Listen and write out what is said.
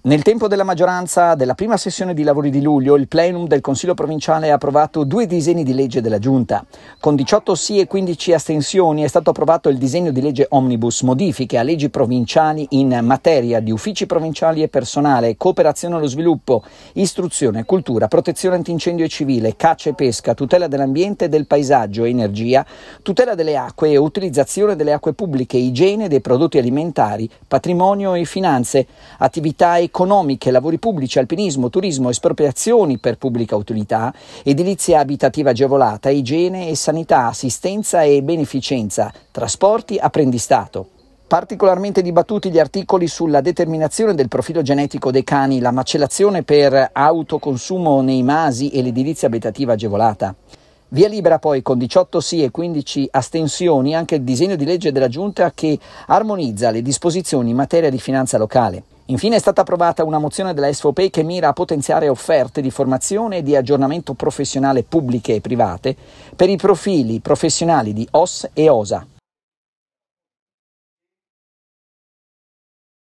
Nel tempo della maggioranza della prima sessione di lavori di luglio, il plenum del Consiglio provinciale ha approvato due disegni di legge della Giunta. Con 18 sì e 15 astensioni è stato approvato il disegno di legge Omnibus modifiche a leggi provinciali in materia di uffici provinciali e personale, cooperazione allo sviluppo, istruzione, cultura, protezione antincendio e civile, caccia e pesca, tutela dell'ambiente e del paesaggio e energia, tutela delle acque e utilizzazione delle acque pubbliche, igiene dei prodotti alimentari, patrimonio e finanze, attività e economiche, lavori pubblici, alpinismo, turismo, espropriazioni per pubblica utilità, edilizia abitativa agevolata, igiene e sanità, assistenza e beneficenza, trasporti, apprendistato. Particolarmente dibattuti gli articoli sulla determinazione del profilo genetico dei cani, la macellazione per autoconsumo nei masi e l'edilizia abitativa agevolata. Via libera poi con 18 sì e 15 astensioni anche il disegno di legge della Giunta che armonizza le disposizioni in materia di finanza locale. Infine è stata approvata una mozione della SFOP che mira a potenziare offerte di formazione e di aggiornamento professionale pubbliche e private per i profili professionali di OS e OSA.